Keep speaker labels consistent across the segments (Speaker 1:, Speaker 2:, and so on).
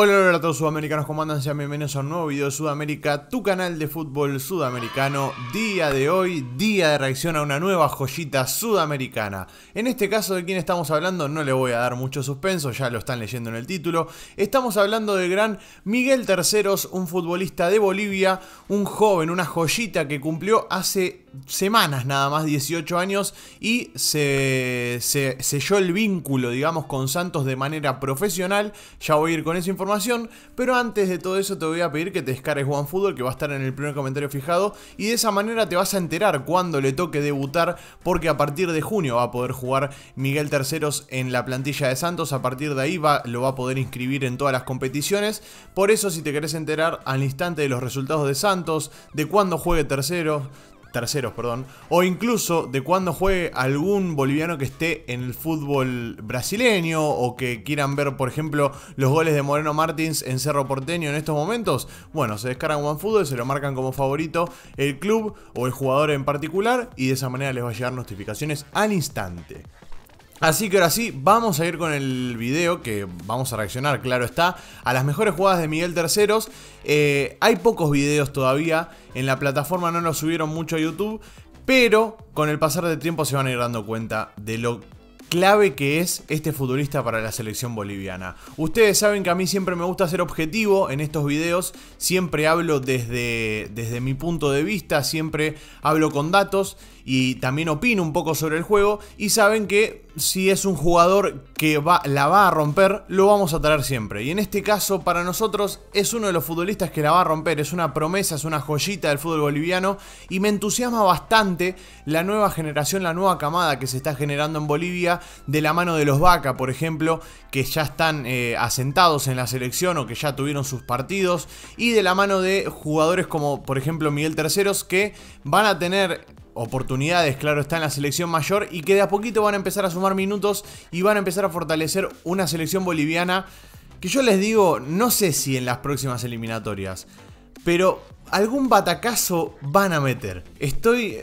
Speaker 1: Hola, hola a todos sudamericanos, ¿cómo andan? Sean bienvenidos a un nuevo video de Sudamérica, tu canal de fútbol sudamericano. Día de hoy, día de reacción a una nueva joyita sudamericana. En este caso de quién estamos hablando no le voy a dar mucho suspenso, ya lo están leyendo en el título. Estamos hablando del gran Miguel Terceros, un futbolista de Bolivia, un joven, una joyita que cumplió hace semanas nada más, 18 años, y se, se selló el vínculo, digamos, con Santos de manera profesional. Ya voy a ir con esa información pero antes de todo eso te voy a pedir que te descargues OneFootball, que va a estar en el primer comentario fijado, y de esa manera te vas a enterar cuando le toque debutar, porque a partir de junio va a poder jugar Miguel Terceros en la plantilla de Santos, a partir de ahí va, lo va a poder inscribir en todas las competiciones, por eso si te querés enterar al instante de los resultados de Santos, de cuándo juegue Terceros, terceros, perdón, o incluso de cuando juegue algún boliviano que esté en el fútbol brasileño o que quieran ver, por ejemplo, los goles de Moreno Martins en Cerro Porteño en estos momentos, bueno, se descargan OneFootball, se lo marcan como favorito el club o el jugador en particular y de esa manera les va a llegar notificaciones al instante. Así que ahora sí, vamos a ir con el video que vamos a reaccionar, claro está, a las mejores jugadas de Miguel Terceros. Eh, hay pocos videos todavía, en la plataforma no los subieron mucho a YouTube, pero con el pasar del tiempo se van a ir dando cuenta de lo clave que es este futbolista para la selección boliviana. Ustedes saben que a mí siempre me gusta ser objetivo en estos videos, siempre hablo desde, desde mi punto de vista, siempre hablo con datos y también opino un poco sobre el juego y saben que si es un jugador que va, la va a romper, lo vamos a traer siempre. Y en este caso, para nosotros, es uno de los futbolistas que la va a romper. Es una promesa, es una joyita del fútbol boliviano. Y me entusiasma bastante la nueva generación, la nueva camada que se está generando en Bolivia, de la mano de los Vaca, por ejemplo, que ya están eh, asentados en la selección o que ya tuvieron sus partidos. Y de la mano de jugadores como, por ejemplo, Miguel Terceros, que van a tener oportunidades, claro, está en la selección mayor y que de a poquito van a empezar a sumar minutos y van a empezar a fortalecer una selección boliviana que yo les digo, no sé si en las próximas eliminatorias, pero algún batacazo van a meter. Estoy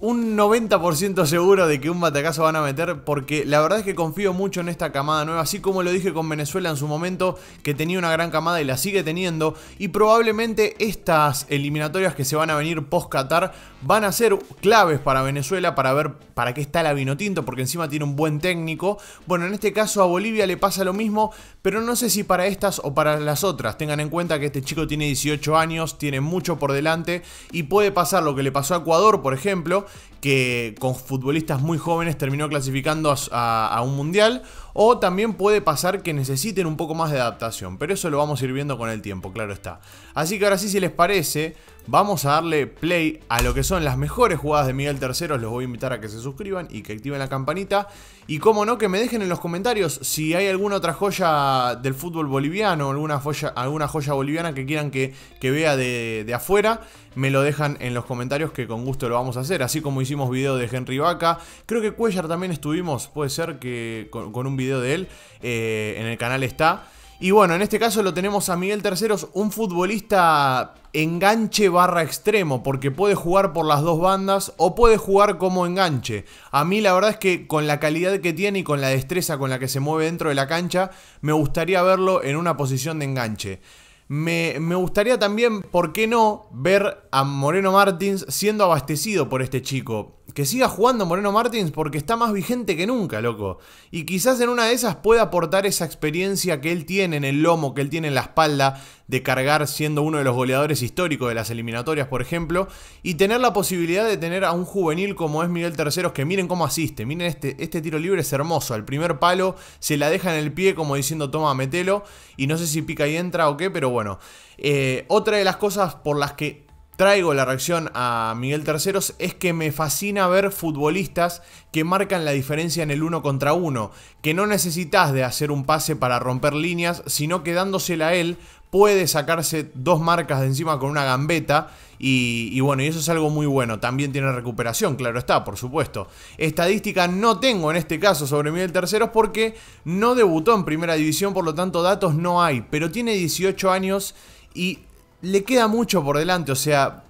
Speaker 1: un 90% seguro de que un batacazo van a meter, porque la verdad es que confío mucho en esta camada nueva, así como lo dije con Venezuela en su momento, que tenía una gran camada y la sigue teniendo, y probablemente estas eliminatorias que se van a venir post Qatar van a ser claves para Venezuela para ver para qué está la Vinotinto, porque encima tiene un buen técnico. Bueno, en este caso a Bolivia le pasa lo mismo, pero no sé si para estas o para las otras. Tengan en cuenta que este chico tiene 18 años, tiene mucho por delante y puede pasar lo que le pasó a Ecuador, por ejemplo, que con futbolistas muy jóvenes terminó clasificando a, un mundial o también puede pasar que necesiten un poco más de adaptación, pero eso lo vamos a ir viendo con el tiempo, claro está. Así que ahora sí, si les parece, vamos a darle play a lo que son las mejores jugadas de Miguel Terceros. Los voy a invitar a que se suscriban y que activen la campanita. Y como no, que me dejen en los comentarios si hay alguna otra joya del fútbol boliviano, alguna joya, alguna joya boliviana que quieran que, vea de, afuera. Me lo dejan en los comentarios que con gusto lo vamos a hacer. Así como hicimos video de Henry Vaca. Creo que Cuellar también estuvimos, puede ser que con un video de él, eh, en el canal está. Y bueno, en este caso lo tenemos a Miguel Terceros, un futbolista enganche barra extremo, porque puede jugar por las dos bandas o puede jugar como enganche. A mí la verdad es que con la calidad que tiene y con la destreza con la que se mueve dentro de la cancha, me gustaría verlo en una posición de enganche. Me, me, gustaría también, ¿por qué no?, ver a Moreno Martins siendo abastecido por este chico que siga jugando Moreno Martins porque está más vigente que nunca, loco. Y quizás en una de esas pueda aportar esa experiencia que él tiene en el lomo, que él tiene en la espalda, de cargar siendo uno de los goleadores históricos de las eliminatorias, por ejemplo, y tener la posibilidad de tener a un juvenil como es Miguel Terceros, que miren cómo asiste, miren este, este tiro libre es hermoso, al primer palo se la deja en el pie como diciendo toma, metelo, y no sé si pica y entra o qué, pero bueno. Eh, otra de las cosas por las que traigo la reacción a Miguel Terceros es que me fascina ver futbolistas que marcan la diferencia en el uno contra uno, que no necesitas de hacer un pase para romper líneas, sino que dándosela a él puede sacarse dos marcas de encima con una gambeta y, bueno, y eso es algo muy bueno. También tiene recuperación, claro está, por supuesto. Estadística no tengo en este caso sobre Miguel Terceros porque no debutó en primera división, por lo tanto datos no hay, pero tiene 18 años y le queda mucho por delante. O sea,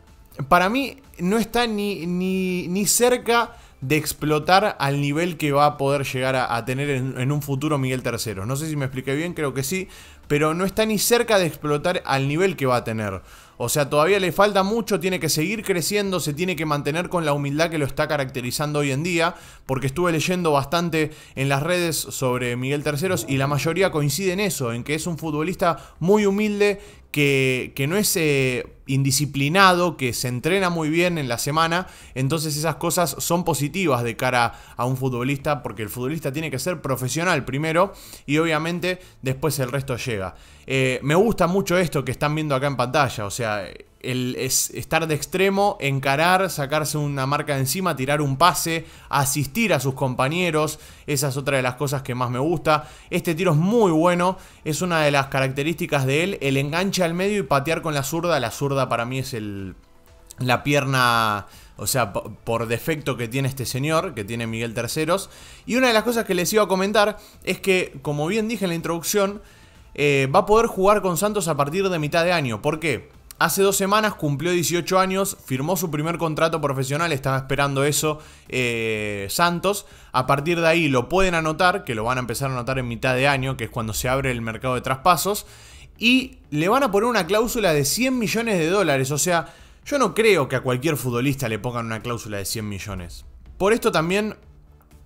Speaker 1: para mí no está ni, ni, ni cerca de explotar al nivel que va a poder llegar a, tener en, un futuro Miguel III. No sé si me expliqué bien, creo que sí, pero no está ni cerca de explotar al nivel que va a tener. O sea, todavía le falta mucho, tiene que seguir creciendo, se tiene que mantener con la humildad que lo está caracterizando hoy en día, porque estuve leyendo bastante en las redes sobre Miguel Terceros y la mayoría coincide en eso, en que es un futbolista muy humilde que, no es eh, indisciplinado, que se entrena muy bien en la semana, entonces esas cosas son positivas de cara a un futbolista, porque el futbolista tiene que ser profesional primero y obviamente después el resto llega. Eh, me gusta mucho esto que están viendo acá en pantalla, o sea, el estar de extremo, encarar, sacarse una marca de encima, tirar un pase, asistir a sus compañeros. Esa es otra de las cosas que más me gusta. Este tiro es muy bueno, es una de las características de él. El enganche al medio y patear con la zurda. La zurda para mí es el, la pierna... O sea, por defecto que tiene este señor, que tiene Miguel Terceros. Y una de las cosas que les iba a comentar es que, como bien dije en la introducción, eh, va a poder jugar con Santos a partir de mitad de año. ¿Por qué? Hace dos semanas cumplió 18 años, firmó su primer contrato profesional, estaba esperando eso eh, Santos. A partir de ahí lo pueden anotar, que lo van a empezar a anotar en mitad de año, que es cuando se abre el mercado de traspasos. Y le van a poner una cláusula de 100 millones de dólares. O sea, yo no creo que a cualquier futbolista le pongan una cláusula de 100 millones. Por esto también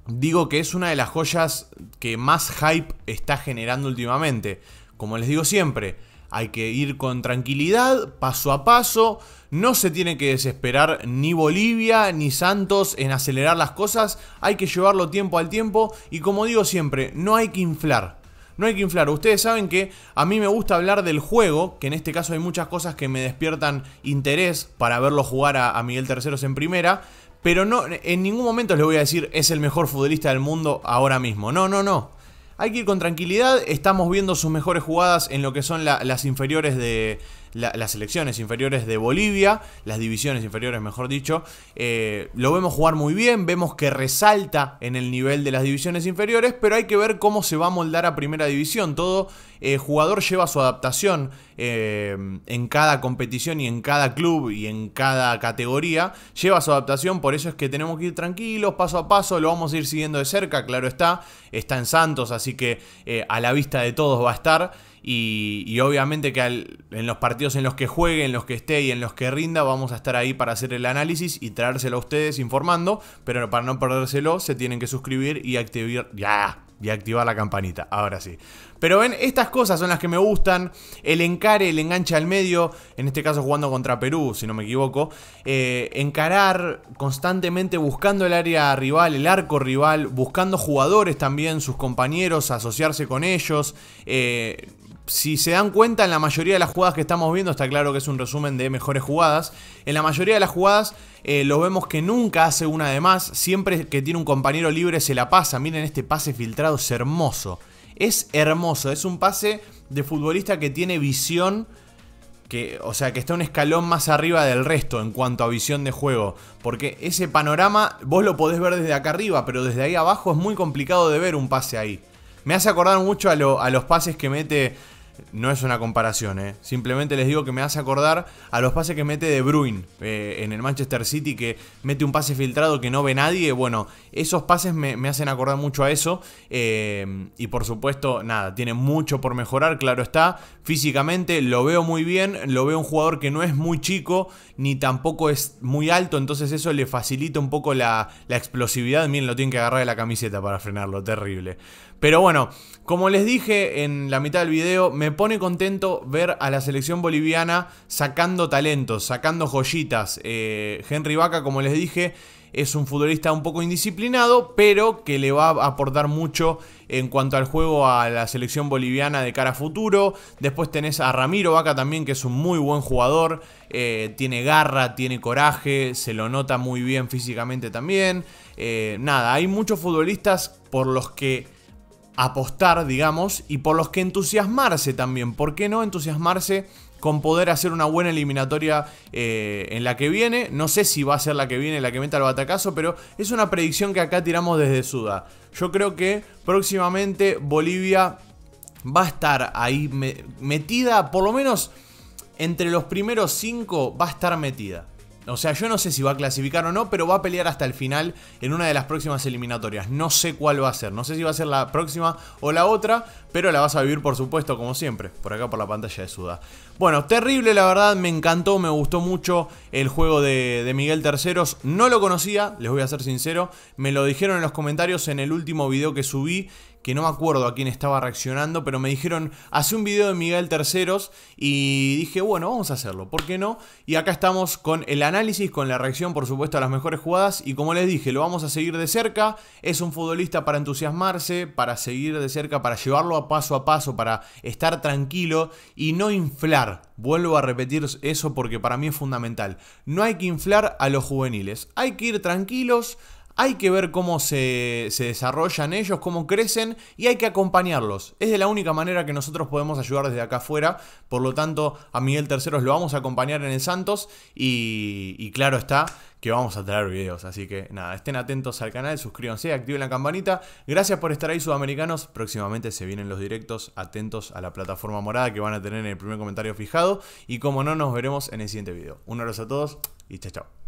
Speaker 1: digo que es una de las joyas que más hype está generando últimamente. Como les digo siempre, hay que ir con tranquilidad, paso a paso. No se tiene que desesperar ni Bolivia ni Santos en acelerar las cosas. Hay que llevarlo tiempo al tiempo. Y como digo siempre, no hay que inflar. No hay que inflar. Ustedes saben que a mí me gusta hablar del juego, que en este caso hay muchas cosas que me despiertan interés para verlo jugar a, Miguel Terceros en primera. Pero no, en ningún momento les voy a decir es el mejor futbolista del mundo ahora mismo. No, no, no. Hay que ir con tranquilidad, estamos viendo sus mejores jugadas en lo que son las inferiores de, las selecciones inferiores de Bolivia, las divisiones inferiores, mejor dicho, eh, lo vemos jugar muy bien, vemos que resalta en el nivel de las divisiones inferiores, pero hay que ver cómo se va a moldar a primera división. Todo eh, jugador lleva su adaptación eh, en cada competición y en cada club y en cada categoría, lleva su adaptación, por eso es que tenemos que ir tranquilos, paso a paso, lo vamos a ir siguiendo de cerca, claro está, está en Santos, así que a la vista de todos va a estar. Y, obviamente que en los partidos en los que juegue, en los que esté y en los que rinda, vamos a estar ahí para hacer el análisis y traérselo a ustedes informando. Pero para no perdérselo, se tienen que suscribir y activar. ¡Ya! y activar la campanita. Ahora sí. Pero ven, estas cosas son las que me gustan. El encare, el enganche al medio. En este caso jugando contra Perú, si no me equivoco. Eh, encarar constantemente buscando el área rival, el arco rival. Buscando jugadores también, sus compañeros, asociarse con ellos. Eh, si se dan cuenta, en la mayoría de las jugadas que estamos viendo, está claro que es un resumen de mejores jugadas. En la mayoría de las jugadas eh, lo vemos que nunca hace una de más. Siempre que tiene un compañero libre se la pasa. Miren, este pase filtrado es hermoso. Es hermoso. Es un pase de futbolista que tiene visión. Que, o sea, que está un escalón más arriba del resto en cuanto a visión de juego. Porque ese panorama vos lo podés ver desde acá arriba, pero desde ahí abajo es muy complicado de ver un pase ahí. Me hace acordar mucho a los pases que mete no es una comparación, ¿eh? Simplemente les digo que me hace acordar a los pases que mete De Bruin eh, en el Manchester City, que mete un pase filtrado que no ve nadie. Bueno, esos pases me, hacen acordar mucho a eso. Eh, y por supuesto, nada, tiene mucho por mejorar, claro está. Físicamente lo veo muy bien, lo veo un jugador que no es muy chico, ni tampoco es muy alto, entonces eso le facilita un poco la, la explosividad. Miren, lo tienen que agarrar de la camiseta para frenarlo, terrible. Pero bueno, como les dije en la mitad del video, me pone contento ver a la selección boliviana sacando talentos, sacando joyitas. Eh, Henry Vaca, como les dije, es un futbolista un poco indisciplinado, pero que le va a aportar mucho en cuanto al juego a la selección boliviana de cara a futuro. Después tenés a Ramiro Vaca también, que es un muy buen jugador. Eh, tiene garra, tiene coraje, se lo nota muy bien físicamente también. Eh, nada, hay muchos futbolistas por los que apostar, digamos, y por los que entusiasmarse también. ¿Por qué no entusiasmarse con poder hacer una buena eliminatoria eh, en la que viene? No sé si va a ser la que viene, la que meta el batacazo, pero es una predicción que acá tiramos desde Suda. Yo creo que próximamente Bolivia va a estar ahí metida, por lo menos entre los primeros cinco va a estar metida. O sea, yo no sé si va a clasificar o no, pero va a pelear hasta el final en una de las próximas eliminatorias. No sé cuál va a ser, no sé si va a ser la próxima o la otra, pero la vas a vivir por supuesto como siempre, por acá por la pantalla de Suda. Bueno, terrible la verdad, me encantó, me gustó mucho el juego de, de Miguel Terceros. No lo conocía, les voy a ser sincero, me lo dijeron en los comentarios en el último video que subí que no me acuerdo a quién estaba reaccionando, pero me dijeron, hace un video de Miguel Terceros y dije, bueno, vamos a hacerlo, ¿por qué no? Y acá estamos con el análisis, con la reacción, por supuesto, a las mejores jugadas y como les dije, lo vamos a seguir de cerca, es un futbolista para entusiasmarse, para seguir de cerca, para llevarlo a paso a paso, para estar tranquilo y no inflar. Vuelvo a repetir eso porque para mí es fundamental. No hay que inflar a los juveniles, hay que ir tranquilos, hay que ver cómo se, desarrollan ellos, cómo crecen y hay que acompañarlos. Es de la única manera que nosotros podemos ayudar desde acá afuera. Por lo tanto, a Miguel Terceros lo vamos a acompañar en el Santos y, claro está que vamos a traer videos. Así que nada, estén atentos al canal, suscríbanse, activen la campanita. Gracias por estar ahí, sudamericanos. Próximamente se vienen los directos. Atentos a la plataforma morada que van a tener en el primer comentario fijado. Y como no, nos veremos en el siguiente video. Un abrazo a todos y chao, chao.